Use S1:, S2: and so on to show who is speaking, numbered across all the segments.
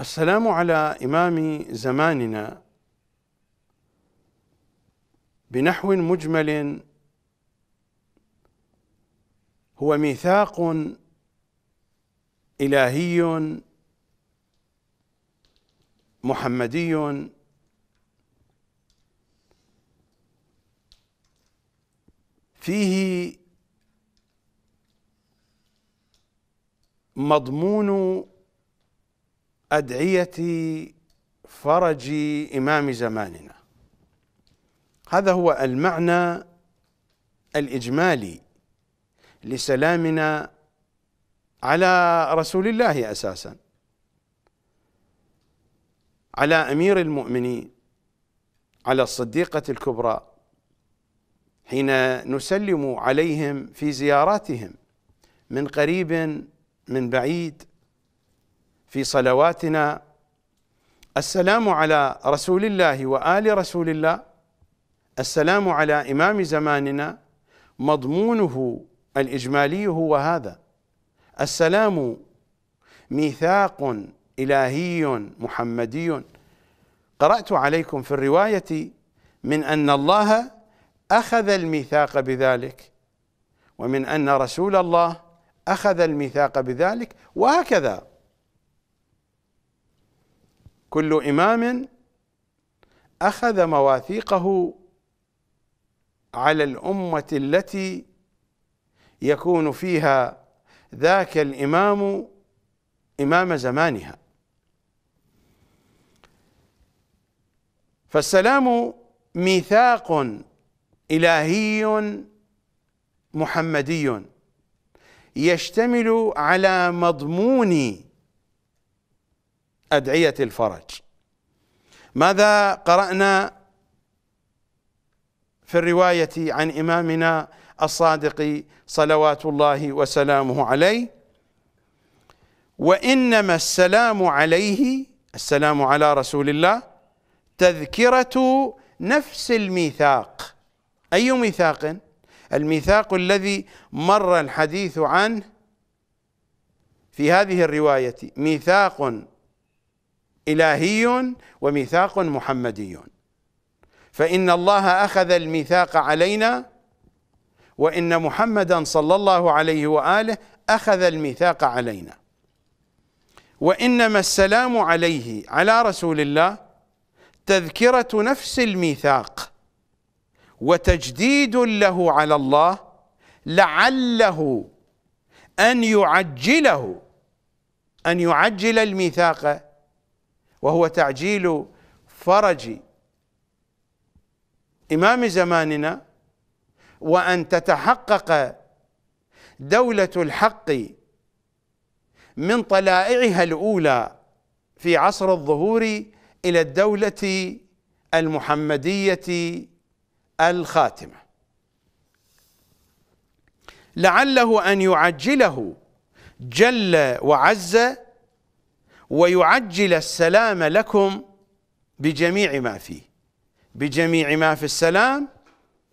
S1: السلام على إمام زماننا بنحو مجمل هو ميثاق إلهي محمدي فيه مضمون أدعية فرج إمام زماننا هذا هو المعنى الإجمالي لسلامنا على رسول الله أساسا على أمير المؤمنين على الصديقة الكبرى حين نسلم عليهم في زياراتهم من قريب من بعيد في صلواتنا السلام على رسول الله وآل رسول الله السلام على إمام زماننا مضمونه الإجمالي هو هذا السلام ميثاق إلهي محمدي قرأت عليكم في الرواية من أن الله أخذ الميثاق بذلك ومن أن رسول الله أخذ الميثاق بذلك وهكذا كل إمام أخذ مواثيقه على الأمة التي يكون فيها ذاك الإمام إمام زمانها فالسلام ميثاق إلهي محمدي يشتمل على مضمون أدعية الفرج ماذا قرأنا في الرواية عن إمامنا الصادق صلوات الله وسلامه عليه وإنما السلام عليه السلام على رسول الله تذكرة نفس الميثاق أي ميثاق الميثاق الذي مر الحديث عنه في هذه الرواية ميثاق الهي وميثاق محمدي فان الله اخذ الميثاق علينا وان محمدا صلى الله عليه واله اخذ الميثاق علينا وانما السلام عليه على رسول الله تذكره نفس الميثاق وتجديد له على الله لعله ان يعجله ان يعجل الميثاق وهو تعجيل فرج إمام زماننا وأن تتحقق دولة الحق من طلائعها الأولى في عصر الظهور إلى الدولة المحمدية الخاتمة لعله أن يعجله جل وعز ويعجل السلام لكم بجميع ما فيه بجميع ما في السلام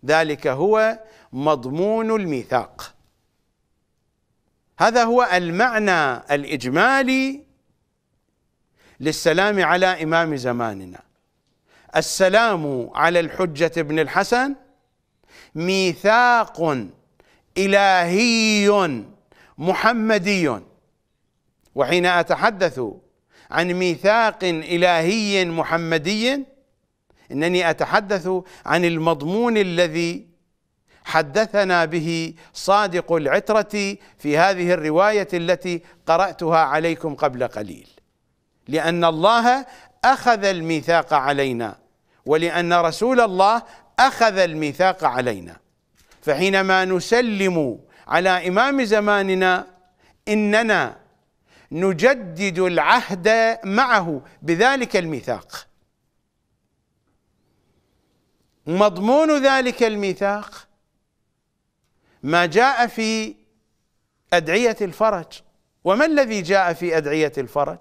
S1: ذلك هو مضمون الميثاق هذا هو المعنى الاجمالي للسلام على امام زماننا السلام على الحجه ابن الحسن ميثاق الهي محمدي وحين اتحدث عن ميثاق الهي محمدي انني اتحدث عن المضمون الذي حدثنا به صادق العتره في هذه الروايه التي قراتها عليكم قبل قليل لان الله اخذ الميثاق علينا ولان رسول الله اخذ الميثاق علينا فحينما نسلم على امام زماننا اننا نجدد العهد معه بذلك الميثاق مضمون ذلك الميثاق ما جاء في أدعية الفرج وما الذي جاء في أدعية الفرج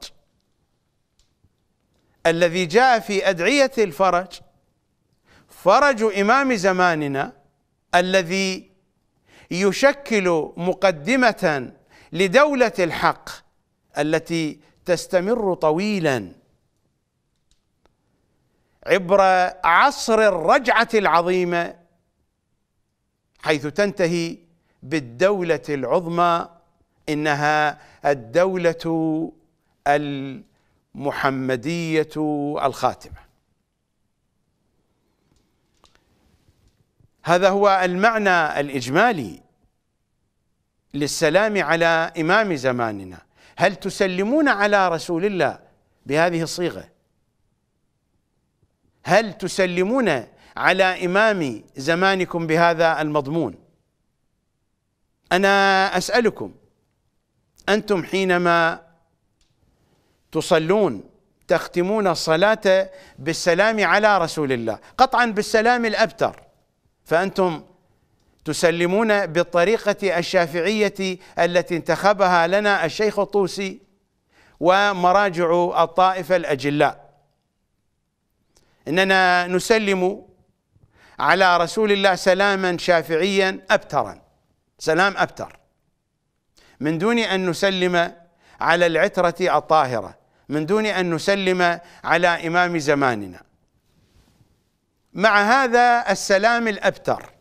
S1: الذي جاء في أدعية الفرج فرج إمام زماننا الذي يشكل مقدمة لدولة الحق التي تستمر طويلا عبر عصر الرجعه العظيمه حيث تنتهي بالدوله العظمى انها الدوله المحمديه الخاتمه هذا هو المعنى الاجمالي للسلام على امام زماننا هل تسلمون على رسول الله بهذه الصيغه هل تسلمون على امام زمانكم بهذا المضمون انا اسالكم انتم حينما تصلون تختمون الصلاه بالسلام على رسول الله قطعا بالسلام الابتر فانتم تسلمون بالطريقة الشافعية التي انتخبها لنا الشيخ الطوسي ومراجع الطائفة الأجلاء إننا نسلم على رسول الله سلاما شافعيا أبترا سلام أبتر من دون أن نسلم على العترة الطاهرة من دون أن نسلم على إمام زماننا مع هذا السلام الأبتر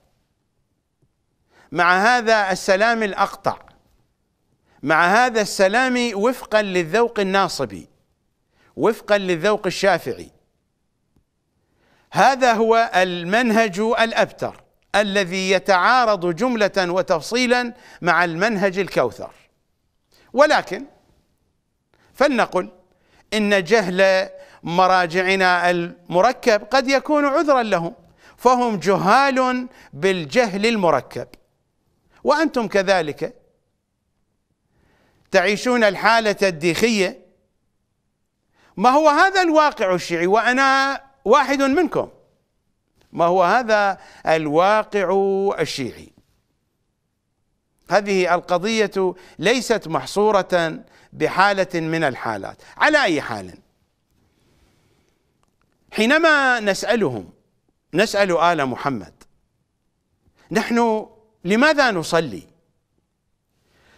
S1: مع هذا السلام الاقطع مع هذا السلام وفقا للذوق الناصبي وفقا للذوق الشافعي هذا هو المنهج الابتر الذي يتعارض جمله وتفصيلا مع المنهج الكوثر ولكن فلنقل ان جهل مراجعنا المركب قد يكون عذرا لهم فهم جهال بالجهل المركب وأنتم كذلك تعيشون الحالة الديخية ما هو هذا الواقع الشيعي وأنا واحد منكم ما هو هذا الواقع الشيعي هذه القضية ليست محصورة بحالة من الحالات على أي حال حينما نسألهم نسأل آل محمد نحن لماذا نصلي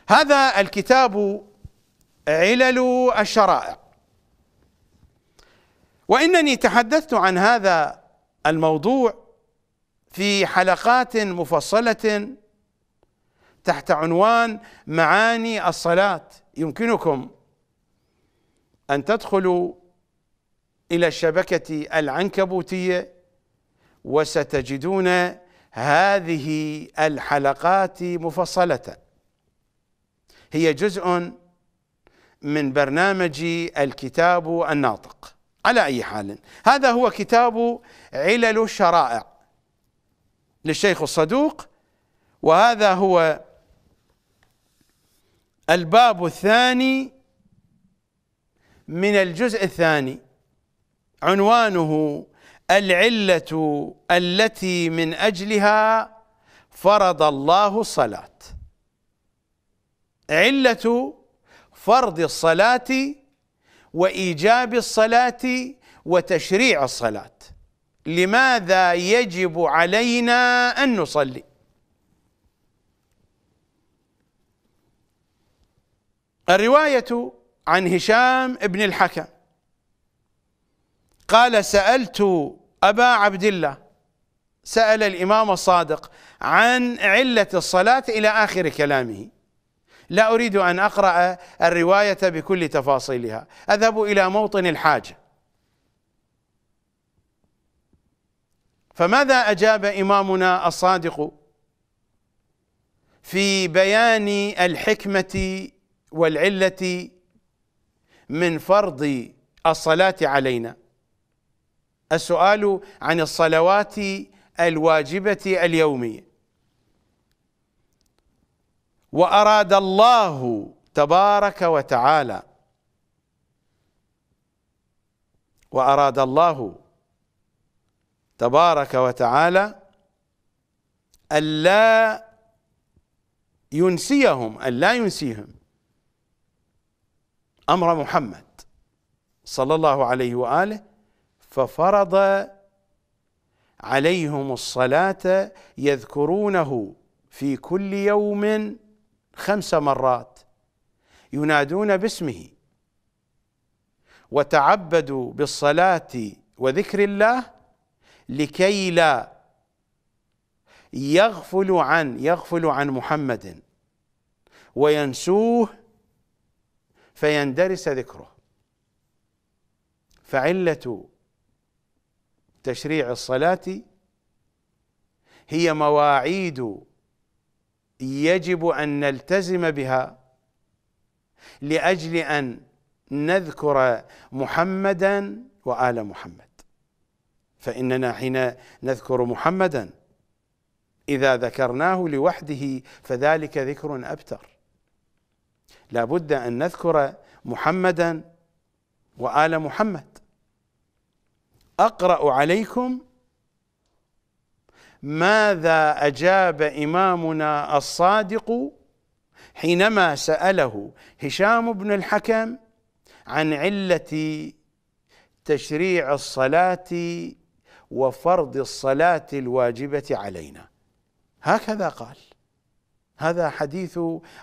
S1: هذا الكتاب علل الشرائع وانني تحدثت عن هذا الموضوع في حلقات مفصله تحت عنوان معاني الصلاه يمكنكم ان تدخلوا الى الشبكه العنكبوتيه وستجدون هذه الحلقات مفصلة هي جزء من برنامج الكتاب الناطق على أي حال هذا هو كتاب علل الشرائع للشيخ الصدوق وهذا هو الباب الثاني من الجزء الثاني عنوانه العله التي من اجلها فرض الله الصلاه عله فرض الصلاه وايجاب الصلاه وتشريع الصلاه لماذا يجب علينا ان نصلي الروايه عن هشام بن الحكم قال سالت أبا عبد الله سأل الإمام الصادق عن علة الصلاة إلى آخر كلامه لا أريد أن أقرأ الرواية بكل تفاصيلها أذهب إلى موطن الحاجة فماذا أجاب إمامنا الصادق في بيان الحكمة والعلة من فرض الصلاة علينا السؤال عن الصلوات الواجبه اليوميه واراد الله تبارك وتعالى واراد الله تبارك وتعالى الا ينسيهم الا ينسيهم امر محمد صلى الله عليه واله ففرض عليهم الصلاة يذكرونه في كل يوم خمس مرات ينادون باسمه وتعبدوا بالصلاة وذكر الله لكي لا يغفل عن يغفل عن محمد وينسوه فيندرس ذكره فعلة تشريع الصلاة هي مواعيد يجب أن نلتزم بها لأجل أن نذكر محمدا وآل محمد فإننا حين نذكر محمدا إذا ذكرناه لوحده فذلك ذكر أبتر لا بد أن نذكر محمدا وآل محمد اقرا عليكم ماذا اجاب امامنا الصادق حينما ساله هشام بن الحكم عن عله تشريع الصلاه وفرض الصلاه الواجبه علينا هكذا قال هذا حديث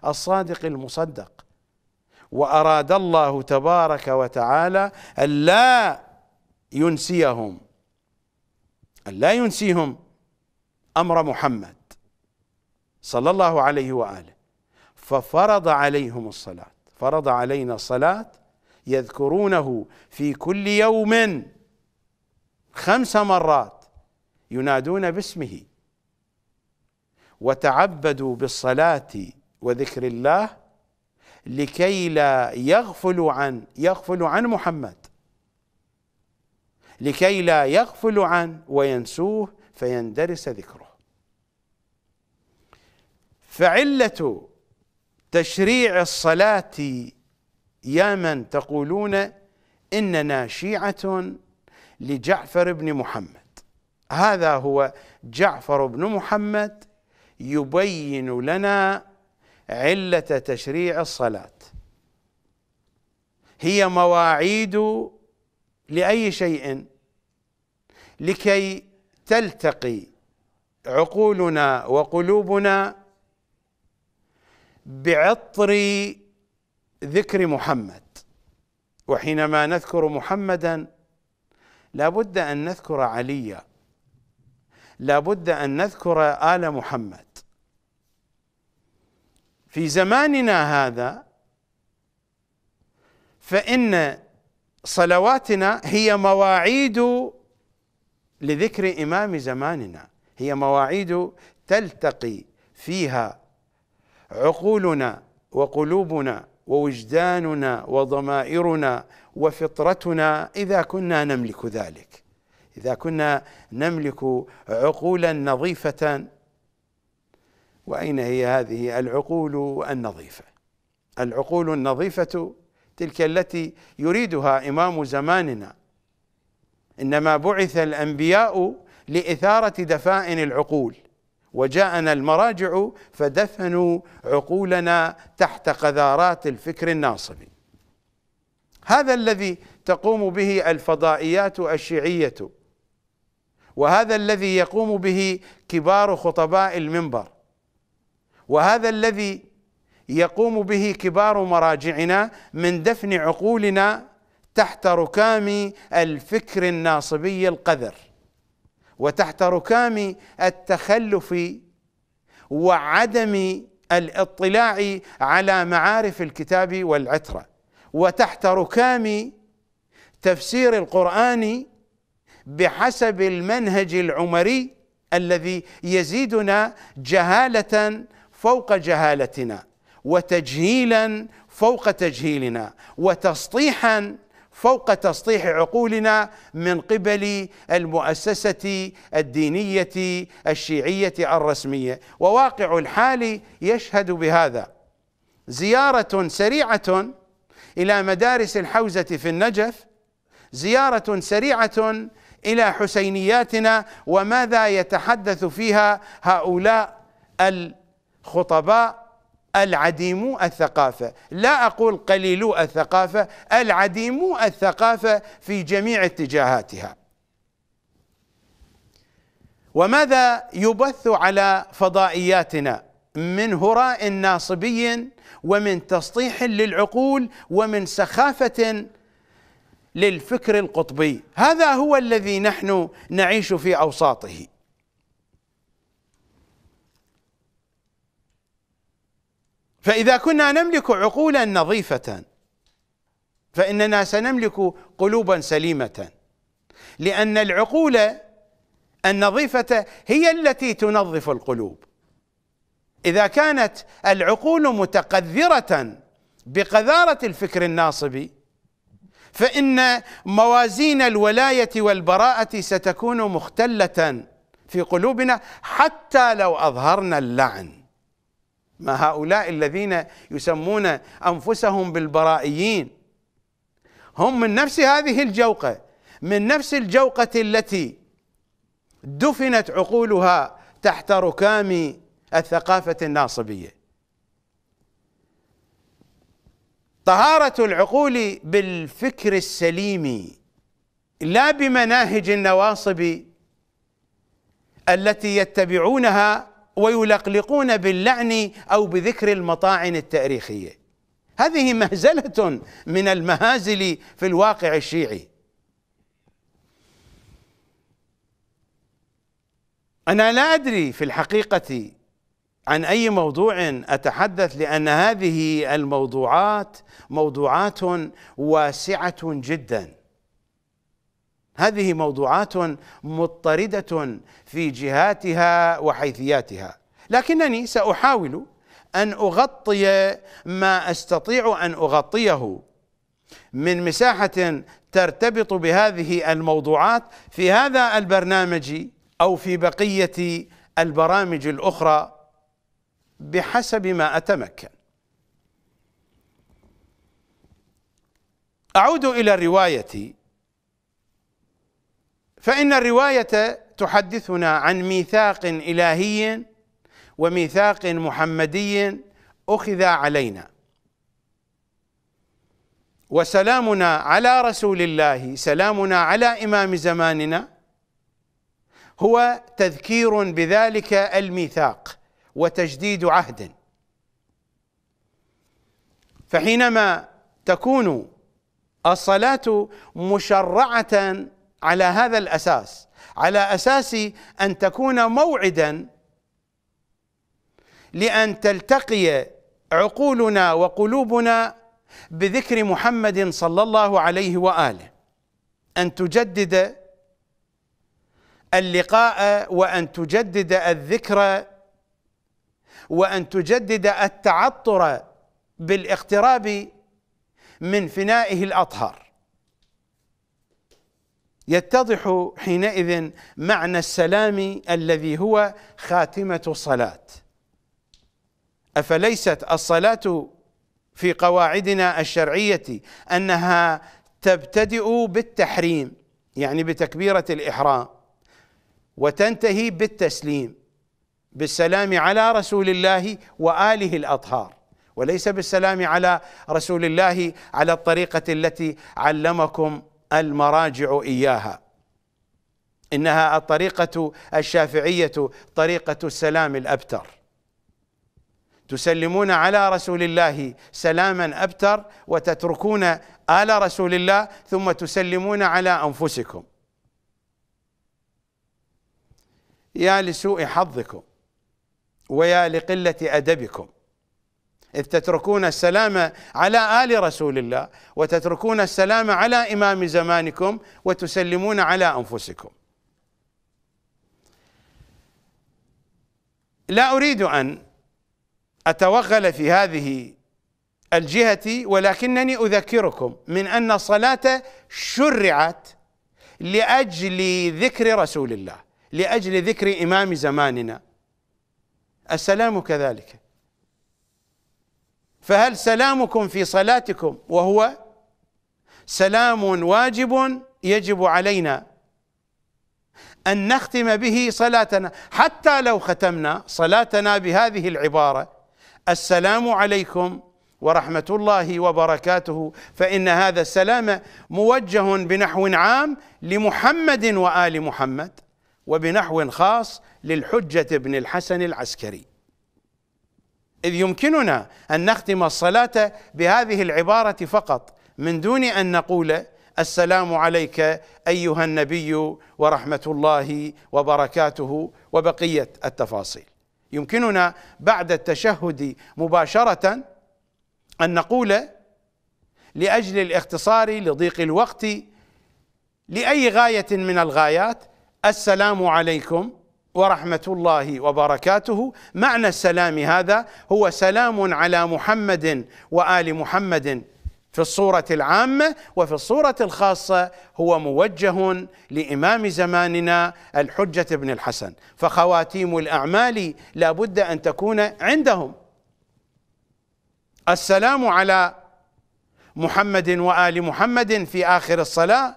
S1: الصادق المصدق واراد الله تبارك وتعالى الا ينسيهم أن لا ينسيهم أمر محمد صلى الله عليه وآله ففرض عليهم الصلاة فرض علينا الصلاة يذكرونه في كل يوم خمس مرات ينادون باسمه وتعبدوا بالصلاة وذكر الله لكي لا يغفلوا عن يغفل عن محمد لكي لا يغفل عنه وينسوه فيندرس ذكره فعلة تشريع الصلاة يا من تقولون إننا شيعة لجعفر بن محمد هذا هو جعفر بن محمد يبين لنا علة تشريع الصلاة هي مواعيد لأي شيء لكي تلتقي عقولنا وقلوبنا بعطر ذكر محمد وحينما نذكر محمدا لابد ان نذكر عليا لابد ان نذكر ال محمد في زماننا هذا فان صلواتنا هي مواعيد لذكر إمام زماننا هي مواعيد تلتقي فيها عقولنا وقلوبنا ووجداننا وضمائرنا وفطرتنا إذا كنا نملك ذلك إذا كنا نملك عقولا نظيفة وأين هي هذه العقول النظيفة العقول النظيفة تلك التي يريدها امام زماننا انما بعث الانبياء لاثاره دفائن العقول وجاءنا المراجع فدفنوا عقولنا تحت قذارات الفكر الناصبي هذا الذي تقوم به الفضائيات الشيعيه وهذا الذي يقوم به كبار خطباء المنبر وهذا الذي يقوم به كبار مراجعنا من دفن عقولنا تحت ركام الفكر الناصبي القذر وتحت ركام التخلف وعدم الاطلاع على معارف الكتاب والعتره وتحت ركام تفسير القران بحسب المنهج العمري الذي يزيدنا جهاله فوق جهالتنا وتجهيلا فوق تجهيلنا وتسطيحا فوق تسطيح عقولنا من قبل المؤسسه الدينيه الشيعيه الرسميه وواقع الحال يشهد بهذا زياره سريعه الى مدارس الحوزه في النجف زياره سريعه الى حسينياتنا وماذا يتحدث فيها هؤلاء الخطباء العديمو الثقافة لا أقول قليلو الثقافة العديمو الثقافة في جميع اتجاهاتها وماذا يبث على فضائياتنا من هراء ناصبي ومن تسطيح للعقول ومن سخافة للفكر القطبي هذا هو الذي نحن نعيش في أوساطه فإذا كنا نملك عقولا نظيفة فإننا سنملك قلوبا سليمة لأن العقول النظيفة هي التي تنظف القلوب إذا كانت العقول متقذرة بقذارة الفكر الناصبي فإن موازين الولاية والبراءة ستكون مختلة في قلوبنا حتى لو أظهرنا اللعن ما هؤلاء الذين يسمون انفسهم بالبرائيين هم من نفس هذه الجوقه من نفس الجوقه التي دفنت عقولها تحت ركام الثقافه الناصبيه طهاره العقول بالفكر السليم لا بمناهج النواصب التي يتبعونها ويلقلقون باللعن او بذكر المطاعن التاريخيه هذه مهزله من المهازل في الواقع الشيعي انا لا ادري في الحقيقه عن اي موضوع اتحدث لان هذه الموضوعات موضوعات واسعه جدا هذه موضوعات مضطرده في جهاتها وحيثياتها لكنني ساحاول ان اغطي ما استطيع ان اغطيه من مساحه ترتبط بهذه الموضوعات في هذا البرنامج او في بقيه البرامج الاخرى بحسب ما اتمكن اعود الى الروايه فإن الرواية تحدثنا عن ميثاق إلهي وميثاق محمدي أخذ علينا وسلامنا على رسول الله سلامنا على إمام زماننا هو تذكير بذلك الميثاق وتجديد عهد فحينما تكون الصلاة مشرعة على هذا الاساس على اساس ان تكون موعدا لان تلتقي عقولنا وقلوبنا بذكر محمد صلى الله عليه واله ان تجدد اللقاء وان تجدد الذكر وان تجدد التعطر بالاقتراب من فنائه الاطهر يتضح حينئذ معنى السلام الذي هو خاتمه الصلاه افليست الصلاه في قواعدنا الشرعيه انها تبتدئ بالتحريم يعني بتكبيره الاحرام وتنتهي بالتسليم بالسلام على رسول الله واله الاطهار وليس بالسلام على رسول الله على الطريقه التي علمكم المراجع اياها انها الطريقه الشافعيه طريقه السلام الابتر تسلمون على رسول الله سلاما ابتر وتتركون ال رسول الله ثم تسلمون على انفسكم يا لسوء حظكم ويا لقله ادبكم إذ تتركون السلام على آل رسول الله وتتركون السلام على إمام زمانكم وتسلمون على أنفسكم لا أريد أن أتوغل في هذه الجهة ولكنني أذكركم من أن الصلاة شرعت لأجل ذكر رسول الله لأجل ذكر إمام زماننا السلام كذلك فهل سلامكم في صلاتكم وهو سلام واجب يجب علينا ان نختم به صلاتنا حتى لو ختمنا صلاتنا بهذه العباره السلام عليكم ورحمه الله وبركاته فان هذا السلام موجه بنحو عام لمحمد وال محمد وبنحو خاص للحجه بن الحسن العسكري إذ يمكننا أن نختم الصلاة بهذه العبارة فقط من دون أن نقول السلام عليك أيها النبي ورحمة الله وبركاته وبقية التفاصيل يمكننا بعد التشهد مباشرة أن نقول لأجل الاختصار لضيق الوقت لأي غاية من الغايات السلام عليكم ورحمه الله وبركاته معنى السلام هذا هو سلام على محمد وال محمد في الصوره العامه وفي الصوره الخاصه هو موجه لامام زماننا الحجه بن الحسن فخواتيم الاعمال لا بد ان تكون عندهم السلام على محمد وال محمد في اخر الصلاه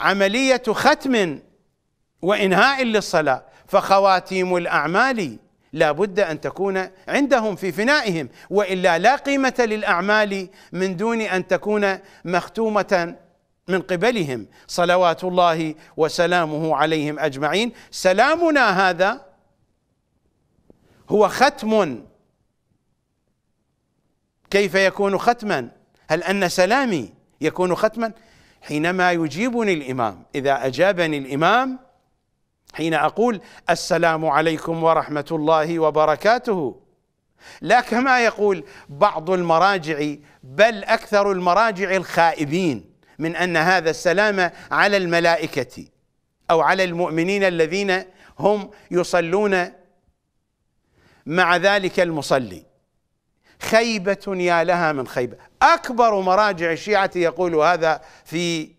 S1: عمليه ختم وإنهاء للصلاة فخواتيم الأعمال لا بد أن تكون عندهم في فنائهم وإلا لا قيمة للأعمال من دون أن تكون مختومة من قبلهم صلوات الله وسلامه عليهم أجمعين سلامنا هذا هو ختم كيف يكون ختما هل أن سلامي يكون ختما حينما يجيبني الإمام إذا أجابني الإمام حين اقول السلام عليكم ورحمه الله وبركاته لا كما يقول بعض المراجع بل اكثر المراجع الخائبين من ان هذا السلام على الملائكه او على المؤمنين الذين هم يصلون مع ذلك المصلي خيبة يا لها من خيبة أكبر مراجع الشيعة يقول هذا في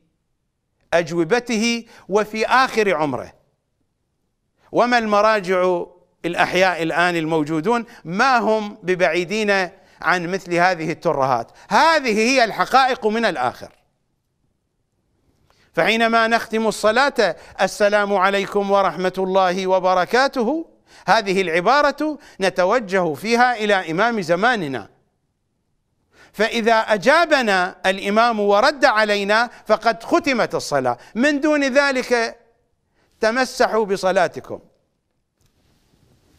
S1: أجوبته وفي آخر عمره وما المراجع الاحياء الان الموجودون ما هم ببعيدين عن مثل هذه الترهات هذه هي الحقائق من الاخر فحينما نختم الصلاه السلام عليكم ورحمه الله وبركاته هذه العباره نتوجه فيها الى امام زماننا فإذا أجابنا الإمام ورد علينا فقد ختمت الصلاة من دون ذلك تمسحوا بصلاتكم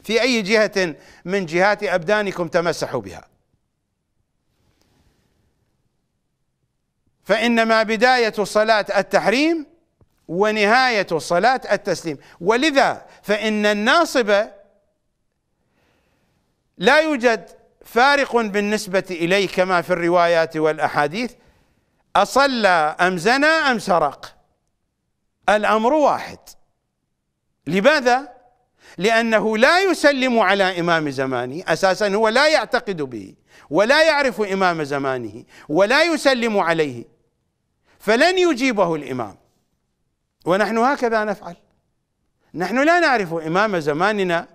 S1: في اي جهه من جهات ابدانكم تمسحوا بها فانما بدايه صلاه التحريم ونهايه صلاه التسليم ولذا فان الناصبه لا يوجد فارق بالنسبه اليه كما في الروايات والاحاديث اصلى ام زنى ام سرق الامر واحد لماذا؟ لأنه لا يسلم على إمام زمانه أساسا هو لا يعتقد به ولا يعرف إمام زمانه ولا يسلم عليه فلن يجيبه الإمام ونحن هكذا نفعل نحن لا نعرف إمام زماننا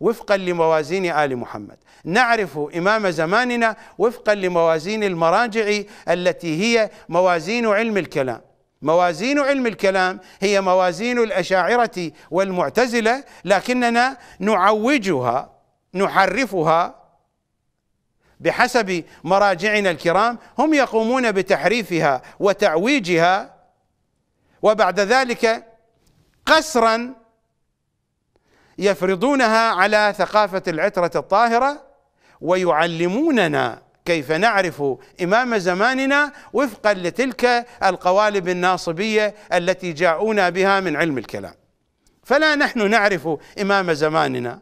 S1: وفقا لموازين آل محمد نعرف إمام زماننا وفقا لموازين المراجع التي هي موازين علم الكلام موازين علم الكلام هي موازين الاشاعره والمعتزله لكننا نعوجها نحرفها بحسب مراجعنا الكرام هم يقومون بتحريفها وتعويجها وبعد ذلك قسرا يفرضونها على ثقافه العتره الطاهره ويعلموننا كيف نعرف إمام زماننا وفقا لتلك القوالب الناصبية التي جاءونا بها من علم الكلام فلا نحن نعرف إمام زماننا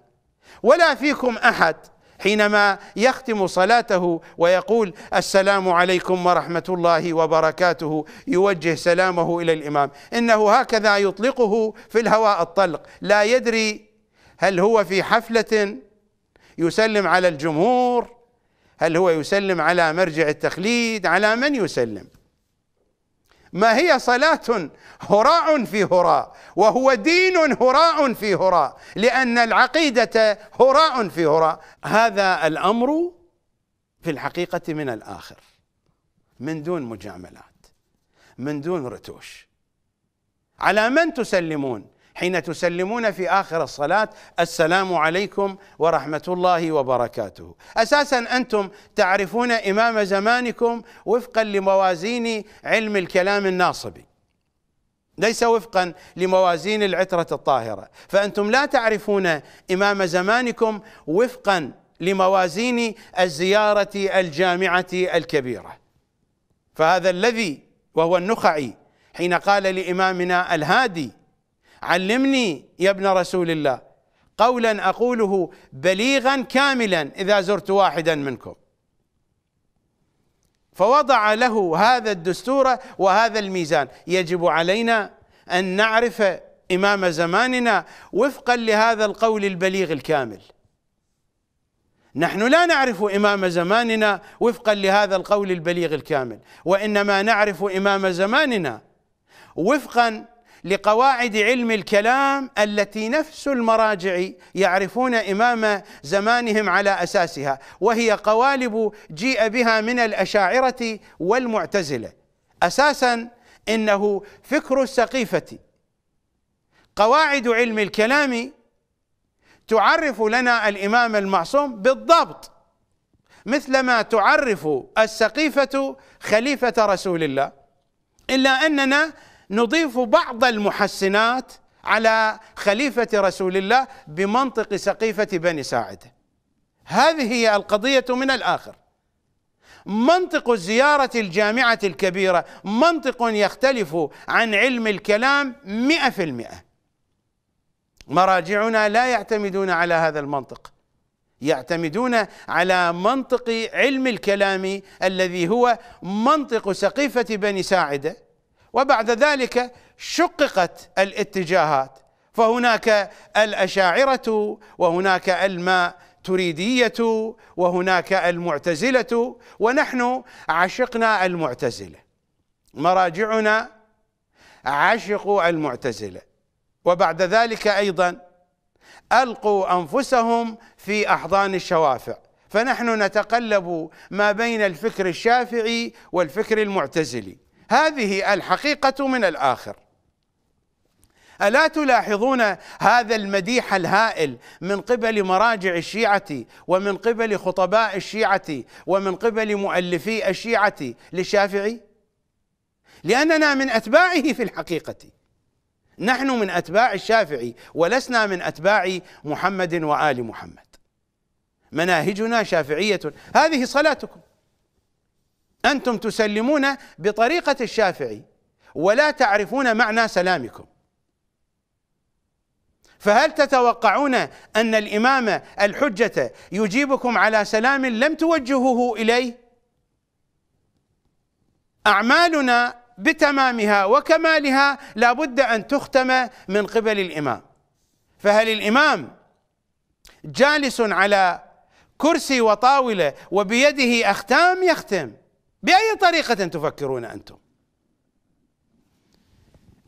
S1: ولا فيكم أحد حينما يختم صلاته ويقول السلام عليكم ورحمه الله وبركاته يوجه سلامه الى الامام انه هكذا يطلقه في الهواء الطلق لا يدري هل هو في حفله يسلم على الجمهور هل هو يسلم على مرجع التخليد على من يسلم ما هي صلاة هراء في هراء وهو دين هراء في هراء لأن العقيدة هراء في هراء هذا الأمر في الحقيقة من الآخر من دون مجاملات من دون رتوش على من تسلمون حين تسلمون في آخر الصلاة السلام عليكم ورحمة الله وبركاته أساسا أنتم تعرفون إمام زمانكم وفقا لموازين علم الكلام الناصبي ليس وفقا لموازين العترة الطاهرة فأنتم لا تعرفون إمام زمانكم وفقا لموازين الزيارة الجامعة الكبيرة فهذا الذي وهو النخعي حين قال لإمامنا الهادي علمني يا ابن رسول الله قولا اقوله بليغا كاملا اذا زرت واحدا منكم فوضع له هذا الدستور وهذا الميزان يجب علينا ان نعرف امام زماننا وفقا لهذا القول البليغ الكامل نحن لا نعرف امام زماننا وفقا لهذا القول البليغ الكامل وانما نعرف امام زماننا وفقا لقواعد علم الكلام التي نفس المراجع يعرفون امام زمانهم على اساسها وهي قوالب جيء بها من الاشاعره والمعتزله اساسا انه فكر السقيفه قواعد علم الكلام تعرف لنا الامام المعصوم بالضبط مثلما تعرف السقيفه خليفه رسول الله الا اننا نضيف بعض المحسنات على خليفة رسول الله بمنطق سقيفة بني ساعدة هذه هي القضية من الآخر منطق زيارة الجامعة الكبيرة منطق يختلف عن علم الكلام مئة في المئة مراجعنا لا يعتمدون على هذا المنطق يعتمدون على منطق علم الكلام الذي هو منطق سقيفة بني ساعده وبعد ذلك شققت الاتجاهات فهناك الاشاعره وهناك الماء تريدية وهناك المعتزلة ونحن عشقنا المعتزلة مراجعنا عشقوا المعتزلة وبعد ذلك أيضا ألقوا أنفسهم في أحضان الشوافع فنحن نتقلب ما بين الفكر الشافعي والفكر المعتزلي هذه الحقيقة من الآخر ألا تلاحظون هذا المديح الهائل من قبل مراجع الشيعة ومن قبل خطباء الشيعة ومن قبل مؤلفي الشيعة للشافعي لأننا من أتباعه في الحقيقة نحن من أتباع الشافعي ولسنا من أتباع محمد وآل محمد مناهجنا شافعية هذه صلاتكم انتم تسلمون بطريقه الشافعي ولا تعرفون معنى سلامكم فهل تتوقعون ان الامام الحجه يجيبكم على سلام لم توجهوه اليه اعمالنا بتمامها وكمالها لا بد ان تختم من قبل الامام فهل الامام جالس على كرسي وطاوله وبيده اختام يختم باي طريقه تفكرون انتم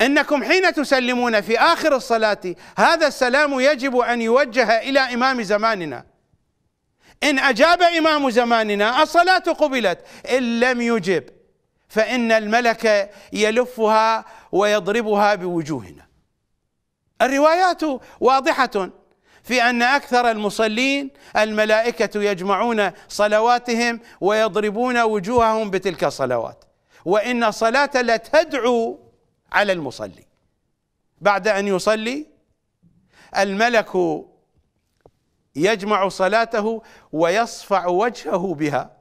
S1: انكم حين تسلمون في اخر الصلاه هذا السلام يجب ان يوجه الى امام زماننا ان اجاب امام زماننا الصلاه قبلت ان لم يجب فان الملك يلفها ويضربها بوجوهنا الروايات واضحه في ان اكثر المصلين الملائكه يجمعون صلواتهم ويضربون وجوههم بتلك الصلوات وان الصلاه لتدعو على المصلي بعد ان يصلي الملك يجمع صلاته ويصفع وجهه بها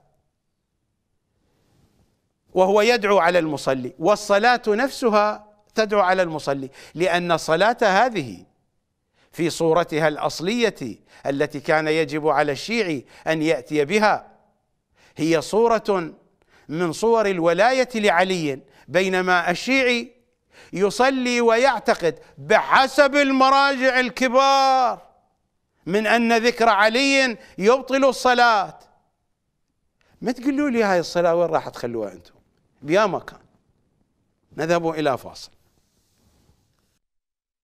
S1: وهو يدعو على المصلي والصلاه نفسها تدعو على المصلي لان الصلاه هذه في صورتها الاصليه التي كان يجب على الشيعي ان ياتي بها هي صوره من صور الولايه لعلي بينما الشيعي يصلي ويعتقد بحسب المراجع الكبار من ان ذكر علي يبطل الصلاه ما تقولوا لي هاي الصلاه وين راح تخلوها انتم بيا مكان نذهب الى فاصل